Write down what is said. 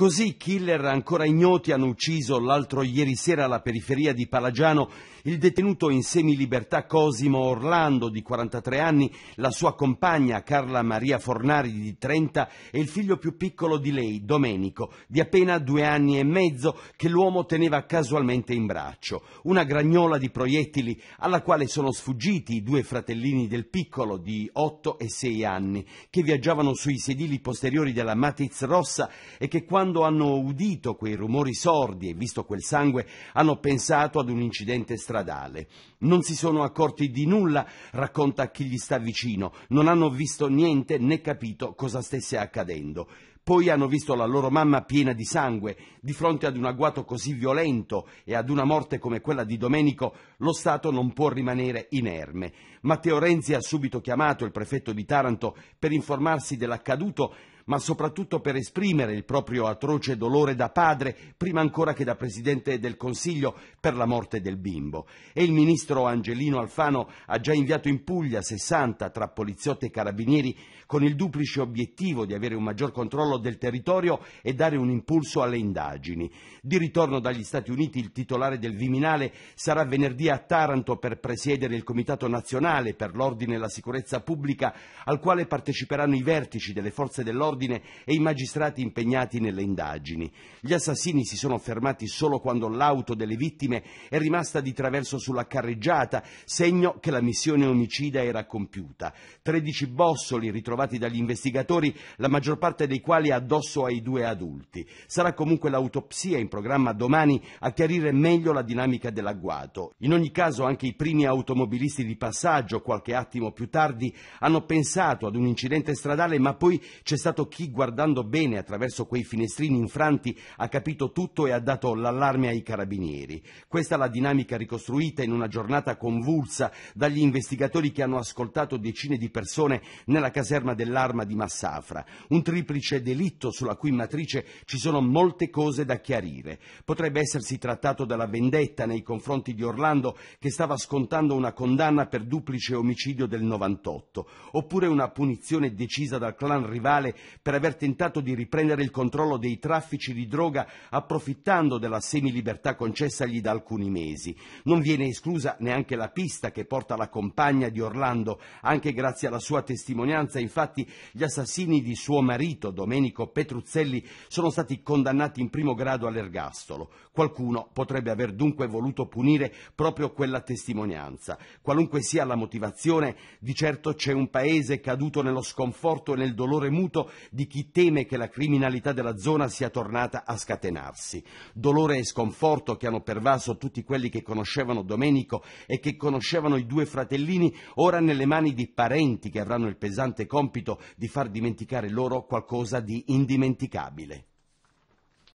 Così killer ancora ignoti hanno ucciso l'altro ieri sera alla periferia di Palagiano il detenuto in semilibertà Cosimo Orlando di 43 anni, la sua compagna Carla Maria Fornari di 30 e il figlio più piccolo di lei, Domenico, di appena due anni e mezzo che l'uomo teneva casualmente in braccio. Una gragnola di proiettili alla quale sono sfuggiti i due fratellini del piccolo di 8 e 6 anni che viaggiavano sui sedili posteriori della Matiz rossa e che quando quando hanno udito quei rumori sordi e visto quel sangue, hanno pensato ad un incidente stradale. Non si sono accorti di nulla, racconta chi gli sta vicino, non hanno visto niente né capito cosa stesse accadendo. Poi hanno visto la loro mamma piena di sangue. Di fronte ad un agguato così violento e ad una morte come quella di Domenico, lo Stato non può rimanere inerme. Matteo Renzi ha subito chiamato il prefetto di Taranto per informarsi dell'accaduto, ma soprattutto per esprimere il proprio atroce dolore da padre, prima ancora che da Presidente del Consiglio, per la morte del bimbo. E il ministro Angelino Alfano ha già inviato in Puglia 60 tra poliziotti e carabinieri con il duplice obiettivo di avere un maggior controllo del territorio e dare un impulso alle indagini. Di ritorno dagli Stati Uniti il titolare del Viminale sarà venerdì a Taranto per presiedere il Comitato Nazionale per l'Ordine e la Sicurezza Pubblica al quale parteciperanno i vertici delle forze dell'ordine dell'ordine e i magistrati impegnati nelle indagini. Gli assassini si sono fermati solo quando l'auto delle vittime è rimasta di traverso sulla carreggiata, segno che la missione omicida era compiuta. 13 bossoli ritrovati dagli investigatori, la maggior parte dei quali addosso ai due adulti. Sarà comunque l'autopsia in programma domani a chiarire meglio la dinamica dell'agguato. In ogni caso anche i primi automobilisti di passaggio, qualche attimo più tardi, hanno pensato ad un incidente stradale, ma poi c'è stato chi guardando bene attraverso quei finestrini infranti ha capito tutto e ha dato l'allarme ai carabinieri. Questa è la dinamica ricostruita in una giornata convulsa dagli investigatori che hanno ascoltato decine di persone nella caserma dell'arma di Massafra. Un triplice delitto sulla cui matrice ci sono molte cose da chiarire. Potrebbe essersi trattato della vendetta nei confronti di Orlando che stava scontando una condanna per duplice omicidio del 98, oppure una punizione decisa dal clan rivale per aver tentato di riprendere il controllo dei traffici di droga approfittando della semilibertà concessagli da alcuni mesi. Non viene esclusa neanche la pista che porta la compagna di Orlando, anche grazie alla sua testimonianza. Infatti gli assassini di suo marito, Domenico Petruzzelli, sono stati condannati in primo grado all'ergastolo. Qualcuno potrebbe aver dunque voluto punire proprio quella testimonianza. Qualunque sia la motivazione, di certo c'è un paese caduto nello sconforto e nel dolore muto di chi teme che la criminalità della zona sia tornata a scatenarsi. Dolore e sconforto che hanno pervaso tutti quelli che conoscevano Domenico e che conoscevano i due fratellini, ora nelle mani di parenti che avranno il pesante compito di far dimenticare loro qualcosa di indimenticabile.